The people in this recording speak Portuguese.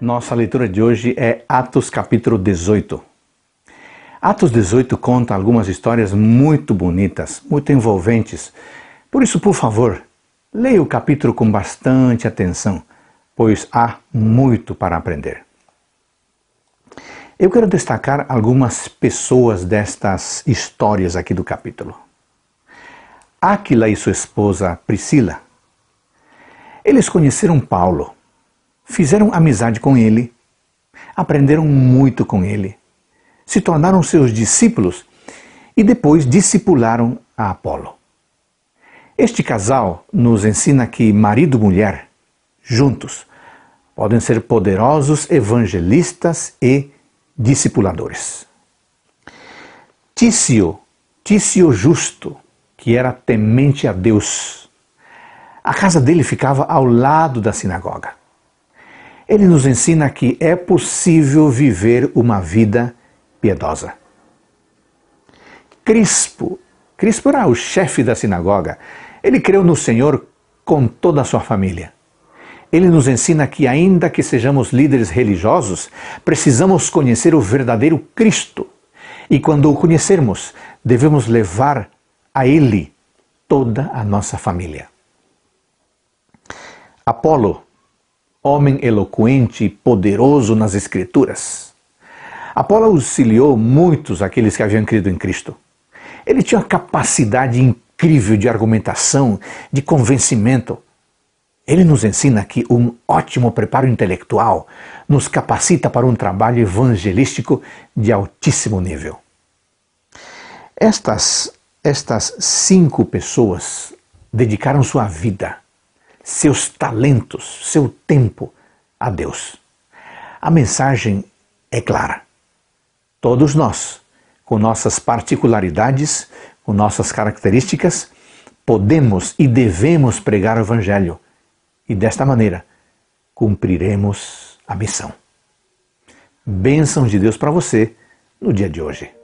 Nossa leitura de hoje é Atos capítulo 18. Atos 18 conta algumas histórias muito bonitas, muito envolventes. Por isso, por favor, leia o capítulo com bastante atenção, pois há muito para aprender. Eu quero destacar algumas pessoas destas histórias aqui do capítulo. Aquila e sua esposa Priscila. Eles conheceram Paulo Fizeram amizade com ele, aprenderam muito com ele, se tornaram seus discípulos e depois discipularam a Apolo. Este casal nos ensina que marido e mulher, juntos, podem ser poderosos evangelistas e discipuladores. Tício, Tício Justo, que era temente a Deus. A casa dele ficava ao lado da sinagoga. Ele nos ensina que é possível viver uma vida piedosa. Crispo, Crispo era o chefe da sinagoga. Ele creu no Senhor com toda a sua família. Ele nos ensina que, ainda que sejamos líderes religiosos, precisamos conhecer o verdadeiro Cristo. E quando o conhecermos, devemos levar a Ele toda a nossa família. Apolo homem eloquente e poderoso nas Escrituras. Apolo auxiliou muitos aqueles que haviam crido em Cristo. Ele tinha uma capacidade incrível de argumentação, de convencimento. Ele nos ensina que um ótimo preparo intelectual nos capacita para um trabalho evangelístico de altíssimo nível. Estas, estas cinco pessoas dedicaram sua vida seus talentos, seu tempo a Deus. A mensagem é clara. Todos nós, com nossas particularidades, com nossas características, podemos e devemos pregar o Evangelho e desta maneira cumpriremos a missão. Bênçãos de Deus para você no dia de hoje.